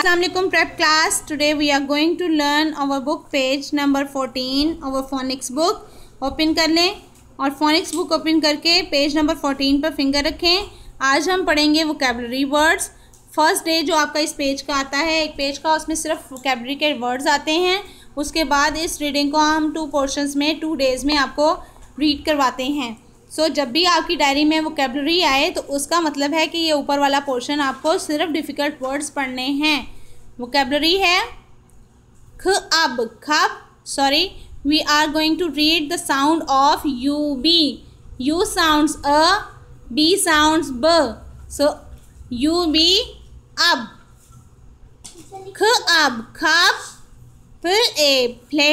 Assalamualaikum prep class. Today we are going to learn our book page number 14 our phonics book. Open कर लें और phonics book open करके page number 14 पर finger रखें आज हम पढ़ेंगे vocabulary words. फर्स्ट डे जो आपका इस पेज का आता है एक पेज का उसमें सिर्फ वोकेबलरी के वर्ड्स आते हैं उसके बाद इस रीडिंग को हम टू पोर्शंस में टू डेज़ में आपको रीड करवाते हैं सो so, जब भी आपकी डायरी में वोकेबलरी आए तो उसका मतलब है कि ये ऊपर वाला पोर्शन आपको सिर्फ डिफ़िकल्ट वर्ड्स पढ़ने हैं वोकेबलरी है ख अब खब sorry we are going to read the sound of U B U sounds अ बी साउंड्स ब सो यू बी अब ख अब खब फिर ए प्ले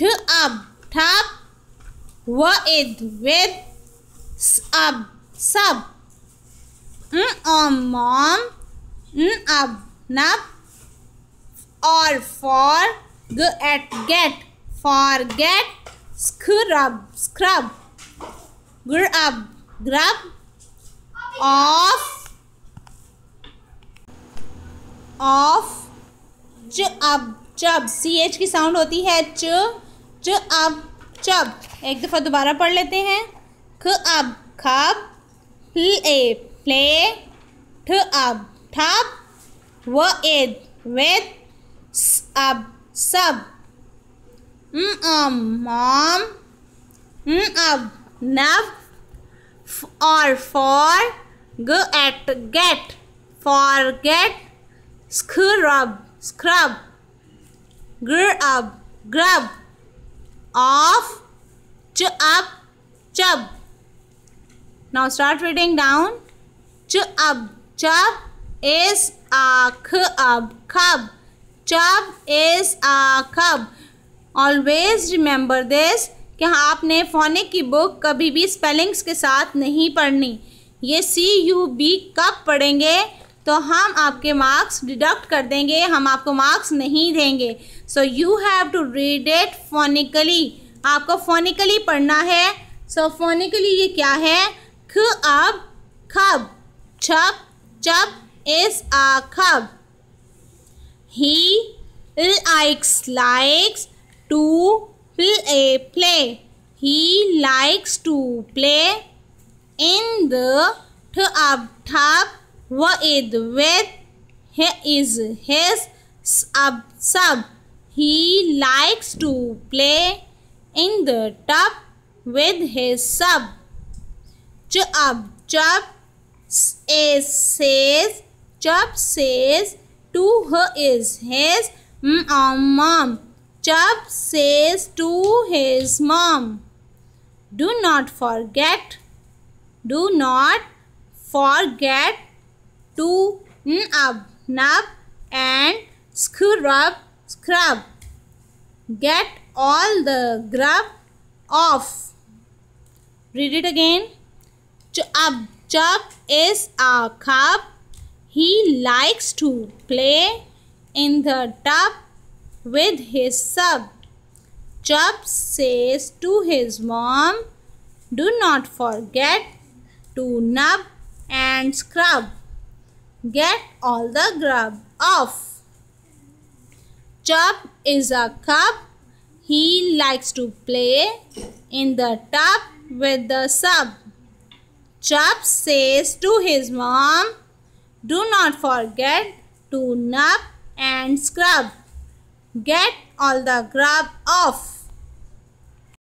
ठ अब ठप वद विद अब सब ओम मॉम अब नब और फॉर ग at get forget scrub scrub grub grub off off च अब जब सी एच की साउंड होती है च च अब चब एक दफ़ा दोबारा पढ़ लेते हैं ख अब खब ए प्ले ठ अब ठप व एद वेद अब सब मॉम अब नव और फॉर ग at get forget scrub scrub अब grub of ch up chub now start reading down ch up chub is a cub cub chub is a cub always remember this कि आपने phonic की book कभी भी spellings के साथ नहीं पढ़नी ये सी यू बी कब पढ़ेंगे तो हम आपके मार्क्स डिडक्ट कर देंगे हम आपको मार्क्स नहीं देंगे so you have to read it phonically आपको फोनिकली पढ़ना है सो so, फोनिकली ये क्या है ख अब खब छप चप इस आ खब he likes to play play he likes to play in the ठ अब thub وإذ with he is his sub sub. He likes to play in the tub with his sub. Chub chub says chub says to her is his mom. Chub says to his mom. Do not forget. Do not forget to nub, nub, and scrub, scrub. Get all the grub off. Read it again. Chub, chub is a cub. He likes to play in the tub with his sub. Chub says to his mom, do not forget to nub and scrub. Get all the grub off. Chub is a cub. He likes to play in the tub with the sub. Chub says to his mom, Do not forget to nub and scrub. Get all the grub off.